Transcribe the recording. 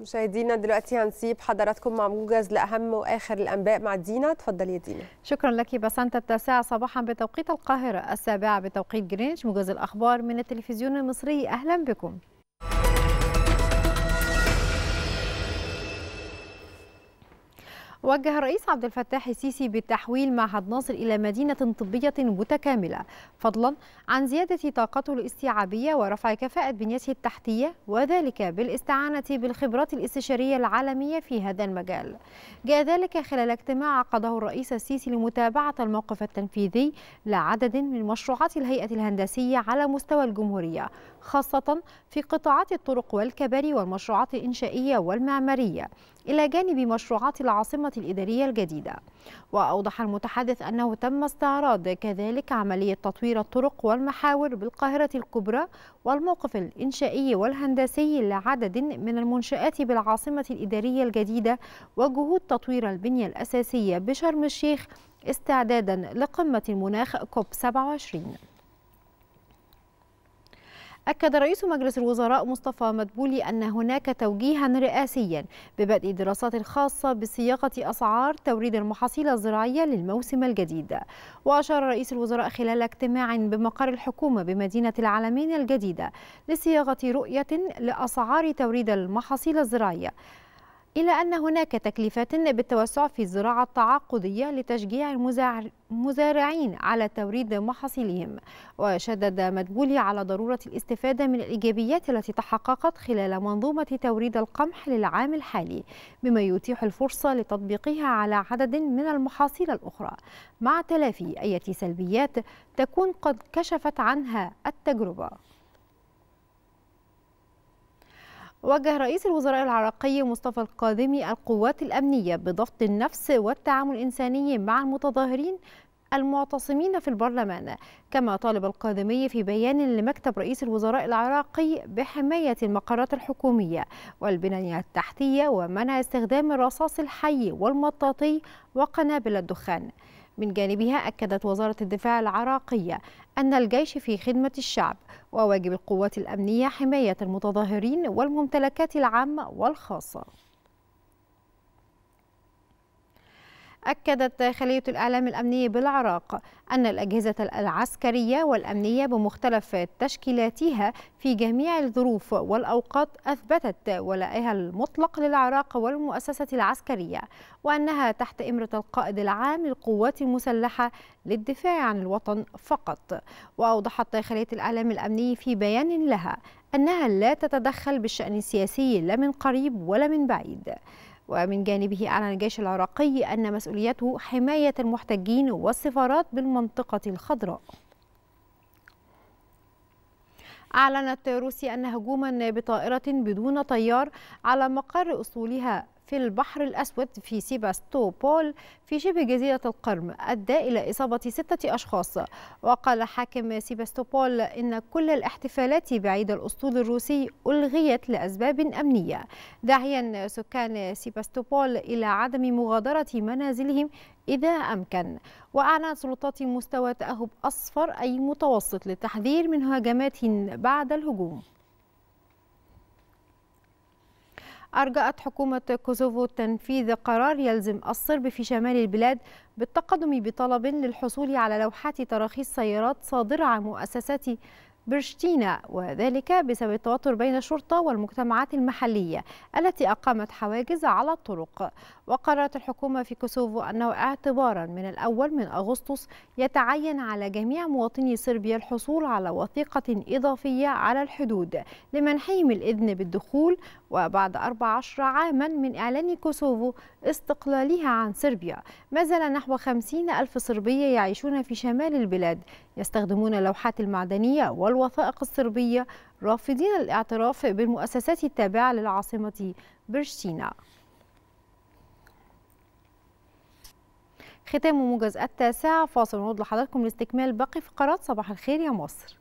مشاهدينا دلوقتي هنسيب حضراتكم مع موجز لاهم واخر الانباء مع دينا تفضلي يا دينا شكرا لك بسنت التاسعه صباحا بتوقيت القاهره السابعه بتوقيت جرينش موجز الاخبار من التلفزيون المصري اهلا بكم وجه الرئيس عبد الفتاح السيسي بالتحويل معهد ناصر إلى مدينة طبية متكاملة فضلا عن زيادة طاقته الاستيعابية ورفع كفاءة بنيته التحتية وذلك بالاستعانة بالخبرات الاستشارية العالمية في هذا المجال جاء ذلك خلال اجتماع عقده الرئيس السيسي لمتابعة الموقف التنفيذي لعدد من مشروعات الهيئة الهندسية على مستوى الجمهورية خاصة في قطاعات الطرق والكباري والمشروعات الإنشائية والمعمارية إلى جانب مشروعات العاصمة الإدارية الجديدة وأوضح المتحدث أنه تم استعراض كذلك عملية تطوير الطرق والمحاور بالقاهرة الكبرى والموقف الإنشائي والهندسي لعدد من المنشآت بالعاصمة الإدارية الجديدة وجهود تطوير البنية الأساسية بشرم الشيخ استعدادا لقمة المناخ كوب 27 أكد رئيس مجلس الوزراء مصطفى مدبولي أن هناك توجيها رئاسيا ببدء دراسات خاصة بصياغة أسعار توريد المحاصيل الزراعية للموسم الجديد وأشار رئيس الوزراء خلال اجتماع بمقر الحكومة بمدينة العالمين الجديدة لصياغة رؤية لأسعار توريد المحاصيل الزراعية إلى أن هناك تكلفات بالتوسع في الزراعة التعاقدية لتشجيع المزارعين على توريد محاصيلهم وشدد مدبولي على ضرورة الاستفادة من الإيجابيات التي تحققت خلال منظومة توريد القمح للعام الحالي بما يتيح الفرصة لتطبيقها على عدد من المحاصيل الأخرى مع تلافي أي سلبيات تكون قد كشفت عنها التجربة وجه رئيس الوزراء العراقي مصطفى القادمي القوات الأمنية بضبط النفس والتعامل الإنساني مع المتظاهرين المعتصمين في البرلمان كما طالب القادمي في بيان لمكتب رئيس الوزراء العراقي بحماية المقرات الحكومية والبنية التحتية ومنع استخدام الرصاص الحي والمطاطي وقنابل الدخان من جانبها أكدت وزارة الدفاع العراقية أن الجيش في خدمة الشعب وواجب القوات الأمنية حماية المتظاهرين والممتلكات العامة والخاصة أكدت خلية الإعلام الأمني بالعراق أن الأجهزة العسكرية والأمنية بمختلف تشكيلاتها في جميع الظروف والأوقات أثبتت ولائها المطلق للعراق والمؤسسة العسكرية وأنها تحت إمرة القائد العام للقوات المسلحة للدفاع عن الوطن فقط وأوضحت خلية الإعلام الأمني في بيان لها أنها لا تتدخل بالشأن السياسي لا من قريب ولا من بعيد ومن جانبه أعلن الجيش العراقي أن مسؤوليته حماية المحتجين والسفارات بالمنطقة الخضراء أعلنت روسيا أن هجوما بطائرة بدون طيار على مقر أصولها في البحر الأسود في سيباستوبول في شبه جزيرة القرم أدى إلى إصابة ستة أشخاص وقال حاكم سيباستوبول إن كل الاحتفالات بعيد الأسطول الروسي ألغيت لأسباب أمنية داعيا سكان سيباستوبول إلى عدم مغادرة منازلهم إذا أمكن وأعلنت سلطات مستوى تأهب أصفر أي متوسط للتحذير من هجمات بعد الهجوم أرجأت حكومة كوسوفو تنفيذ قرار يلزم الصرب في شمال البلاد بالتقدم بطلب للحصول على لوحات تراخيص سيارات صادرة عن مؤسسات برشتينا وذلك بسبب التوتر بين الشرطة والمجتمعات المحلية التي أقامت حواجز على الطرق وقررت الحكومة في كوسوفو أنه اعتبارا من الأول من أغسطس يتعين على جميع مواطني صربيا الحصول على وثيقة إضافية على الحدود لمنحهم الإذن بالدخول وبعد 14 عاما من إعلان كوسوفو استقلالها عن صربيا ما زال نحو 50 ألف صربية يعيشون في شمال البلاد يستخدمون اللوحات المعدنية وال. الوثائق الصربية رافضين الاعتراف بالمؤسسات التابعة للعاصمة برشتينا ختام موجز التاسعة فاصل نعود لحضراتكم لاستكمال باقي فقرات صباح الخير يا مصر